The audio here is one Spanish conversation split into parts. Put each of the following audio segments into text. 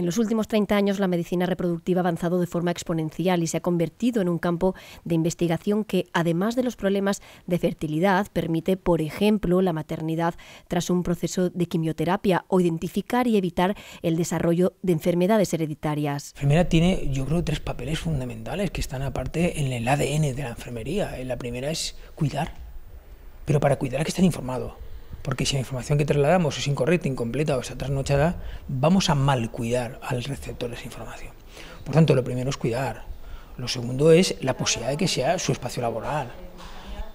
En los últimos 30 años la medicina reproductiva ha avanzado de forma exponencial y se ha convertido en un campo de investigación que, además de los problemas de fertilidad, permite, por ejemplo, la maternidad tras un proceso de quimioterapia o identificar y evitar el desarrollo de enfermedades hereditarias. La enfermera tiene, yo creo, tres papeles fundamentales que están aparte en el ADN de la enfermería. La primera es cuidar, pero para cuidar hay que estar informado porque si la información que trasladamos es incorrecta, incompleta o está trasnochada, vamos a mal cuidar al receptor de esa información. Por tanto, lo primero es cuidar. Lo segundo es la posibilidad de que sea su espacio laboral.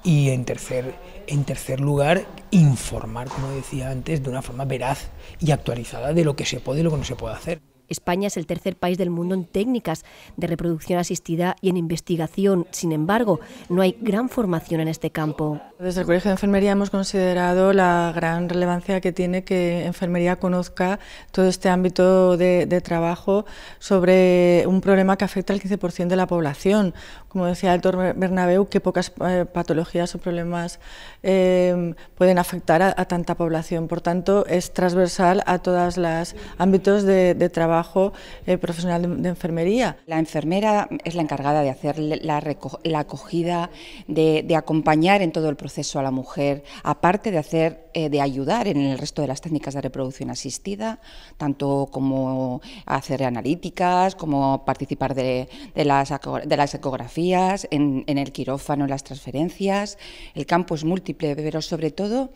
Y en tercer, en tercer lugar, informar, como decía antes, de una forma veraz y actualizada de lo que se puede y lo que no se puede hacer. España es el tercer país del mundo en técnicas de reproducción asistida y en investigación. Sin embargo, no hay gran formación en este campo. Desde el Colegio de Enfermería hemos considerado la gran relevancia que tiene que Enfermería conozca todo este ámbito de, trabajo sobre un problema que afecta al 15% de la población. Como decía el doctor Bernabeu, que pocas eh, patologías o problemas eh, pueden afectar a, tanta población. Por tanto, es transversal a todos los ámbitos de, trabajo eh, profesional de, enfermería. La enfermera es la encargada de hacer la, la acogida, de acompañar en todo el proceso proceso a la mujer, aparte de hacer, eh, de ayudar en el resto de las técnicas de reproducción asistida, tanto como hacer analíticas, como participar de, las, ecografías, en, en el quirófano, en las transferencias. El campo es múltiple, pero sobre todo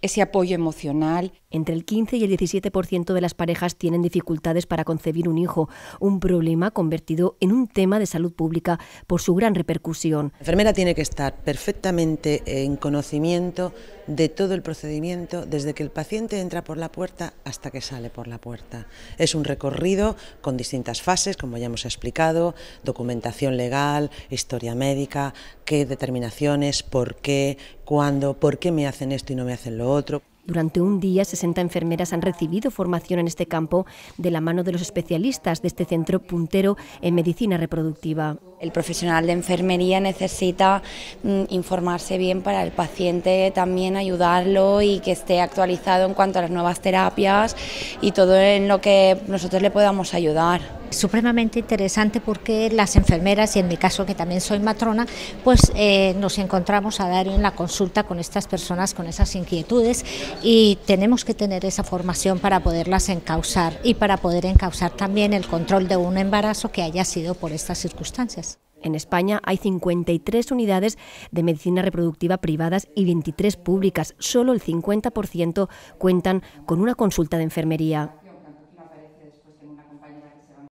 ese apoyo emocional entre el 15 y el 17% de las parejas tienen dificultades para concebir un hijo, un problema convertido en un tema de salud pública por su gran repercusión. La enfermera tiene que estar perfectamente en conocimiento de todo el procedimiento desde que el paciente entra por la puerta hasta que sale por la puerta. Es un recorrido con distintas fases, como ya hemos explicado, documentación legal, historia médica, qué determinaciones, por qué, cuándo, por qué me hacen esto y no me hacen lo otro. Durante un día, 60 enfermeras han recibido formación en este campo de la mano de los especialistas de este centro puntero en medicina reproductiva. El profesional de enfermería necesita mm, informarse bien para el paciente, también ayudarlo y que esté actualizado en cuanto a las nuevas terapias y todo en lo que nosotros le podamos ayudar. Supremamente interesante porque las enfermeras, y en mi caso que también soy matrona, pues eh, nos encontramos a dar en la consulta con estas personas, con esas inquietudes y tenemos que tener esa formación para poderlas encauzar y para poder encauzar también el control de un embarazo que haya sido por estas circunstancias. En España hay 53 unidades de medicina reproductiva privadas y 23 públicas. Solo el 50% cuentan con una consulta de enfermería.